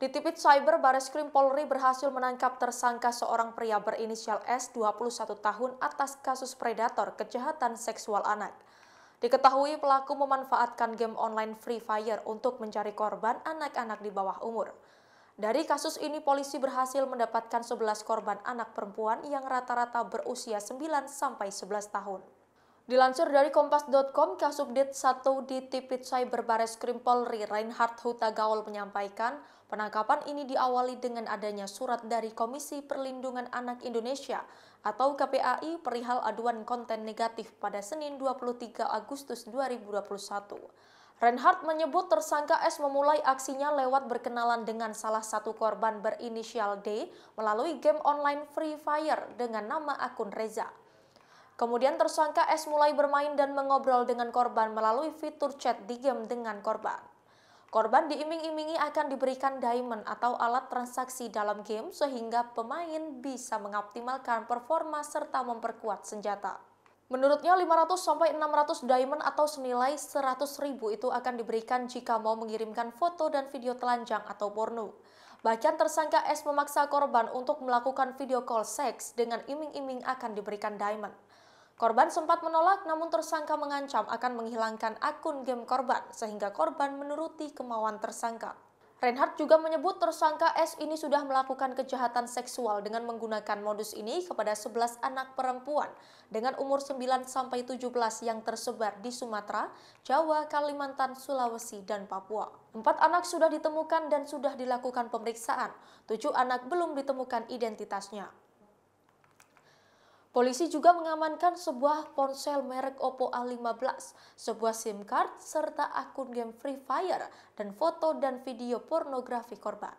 Di Tipit Cyber, Baris Krim Polri berhasil menangkap tersangka seorang pria berinisial S 21 tahun atas kasus predator kejahatan seksual anak. Diketahui pelaku memanfaatkan game online Free Fire untuk mencari korban anak-anak di bawah umur. Dari kasus ini polisi berhasil mendapatkan 11 korban anak perempuan yang rata-rata berusia 9 sampai 11 tahun. Dilansir dari kompas.com, Kasubdit 1 di Tipit Cyber Bares Krim Polri Reinhard Hutagaol menyampaikan, penangkapan ini diawali dengan adanya surat dari Komisi Perlindungan Anak Indonesia atau KPAI perihal aduan konten negatif pada Senin 23 Agustus 2021. Reinhardt menyebut tersangka S memulai aksinya lewat berkenalan dengan salah satu korban berinisial D melalui game online Free Fire dengan nama akun Reza. Kemudian tersangka S mulai bermain dan mengobrol dengan korban melalui fitur chat di game dengan korban. Korban diiming-imingi akan diberikan diamond atau alat transaksi dalam game sehingga pemain bisa mengoptimalkan performa serta memperkuat senjata. Menurutnya 500 600 diamond atau senilai 100 ribu itu akan diberikan jika mau mengirimkan foto dan video telanjang atau porno. Bahkan tersangka S memaksa korban untuk melakukan video call seks dengan iming-iming akan diberikan diamond. Korban sempat menolak namun tersangka mengancam akan menghilangkan akun game korban sehingga korban menuruti kemauan tersangka. Reinhardt juga menyebut tersangka S ini sudah melakukan kejahatan seksual dengan menggunakan modus ini kepada 11 anak perempuan dengan umur 9 17 yang tersebar di Sumatera, Jawa, Kalimantan, Sulawesi, dan Papua. Empat anak sudah ditemukan dan sudah dilakukan pemeriksaan, tujuh anak belum ditemukan identitasnya. Polisi juga mengamankan sebuah ponsel merek Oppo A15, sebuah SIM card, serta akun game Free Fire dan foto dan video pornografi korban.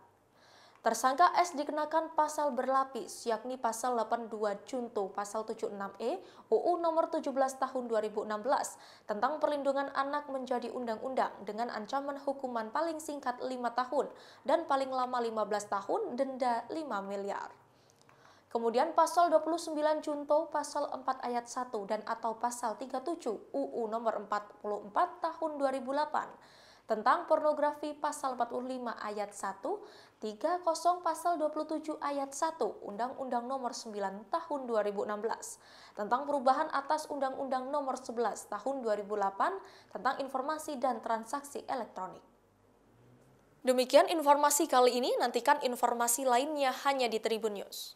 Tersangka S dikenakan pasal berlapis, yakni pasal 82 Junto pasal 76E UU nomor 17 tahun 2016 tentang perlindungan anak menjadi undang-undang dengan ancaman hukuman paling singkat 5 tahun dan paling lama 15 tahun denda 5 miliar. Kemudian pasal 29 Junto pasal 4 ayat 1 dan atau pasal 37 UU nomor 44 tahun 2008 tentang pornografi pasal 45 ayat 1, 30 pasal 27 ayat 1 Undang-Undang nomor 9 tahun 2016 tentang perubahan atas Undang-Undang nomor 11 tahun 2008 tentang informasi dan transaksi elektronik. Demikian informasi kali ini, nantikan informasi lainnya hanya di Tribun News.